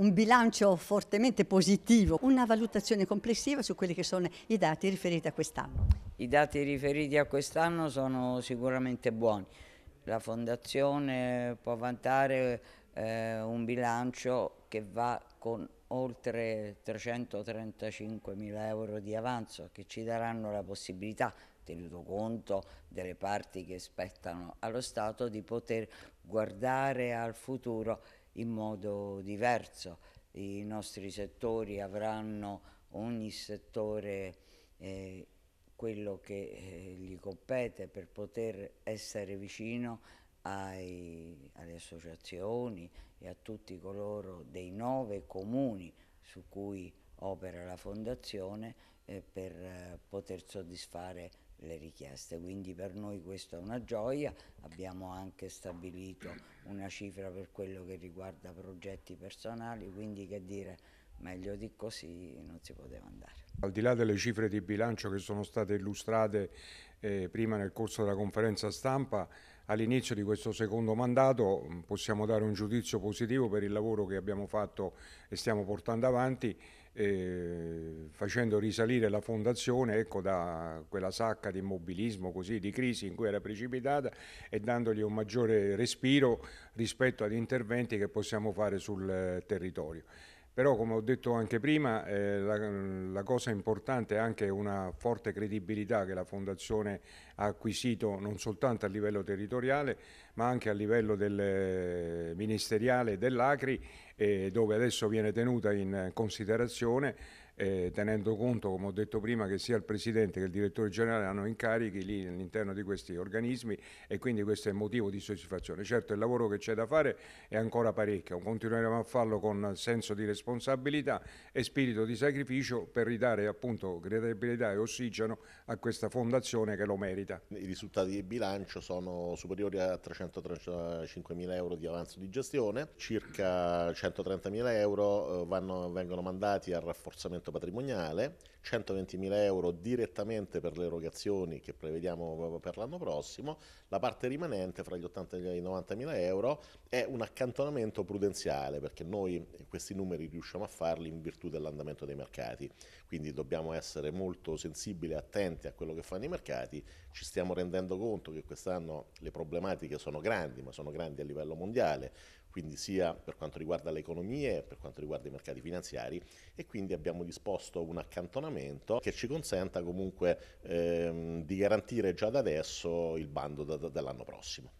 un bilancio fortemente positivo, una valutazione complessiva su quelli che sono i dati riferiti a quest'anno. I dati riferiti a quest'anno sono sicuramente buoni. La Fondazione può vantare eh, un bilancio che va con oltre 335 mila euro di avanzo che ci daranno la possibilità, tenuto conto delle parti che spettano allo Stato, di poter guardare al futuro in modo diverso. I nostri settori avranno ogni settore eh, quello che eh, gli compete per poter essere vicino ai, alle associazioni e a tutti coloro dei nove comuni su cui opera la Fondazione eh, per eh, poter soddisfare le richieste. Quindi per noi questa è una gioia, abbiamo anche stabilito una cifra per quello che riguarda progetti personali, quindi che dire meglio di così non si poteva andare. Al di là delle cifre di bilancio che sono state illustrate eh, prima nel corso della conferenza stampa, all'inizio di questo secondo mandato mm, possiamo dare un giudizio positivo per il lavoro che abbiamo fatto e stiamo portando avanti eh, facendo risalire la fondazione ecco, da quella sacca di immobilismo, così, di crisi in cui era precipitata e dandogli un maggiore respiro rispetto ad interventi che possiamo fare sul eh, territorio però come ho detto anche prima eh, la, la, cosa importante è anche una forte credibilità che la Fondazione ha acquisito non soltanto a livello territoriale ma anche a livello del, eh, ministeriale dell'Acri eh, dove adesso viene tenuta in considerazione eh, tenendo conto, come ho detto prima, che sia il Presidente che il Direttore Generale hanno incarichi lì all'interno di questi organismi e quindi questo è motivo di soddisfazione. Certo il lavoro che c'è da fare è ancora parecchio, continueremo a farlo con senso di responsabilità e spirito di sacrificio per ridare appunto credibilità e ossigeno a questa fondazione che lo merita. I risultati di bilancio sono superiori a 335 mila euro di avanzo di gestione, circa 130 mila euro eh, vanno, vengono mandati al rafforzamento l'impoverimento patrimoniale, 120.000 euro direttamente per le erogazioni che prevediamo per l'anno prossimo, la parte rimanente fra gli 80 e i 90.000 euro è un accantonamento prudenziale perché noi questi numeri riusciamo a farli in virtù dell'andamento dei mercati, quindi dobbiamo essere molto sensibili e attenti a quello che fanno i mercati, ci stiamo rendendo conto che quest'anno le problematiche sono grandi, ma sono grandi a livello mondiale, quindi sia per quanto riguarda le economie, per quanto riguarda i mercati finanziari e quindi abbiamo disposto un accantonamento che ci consenta comunque ehm, di garantire già da adesso il bando da, da, dell'anno prossimo.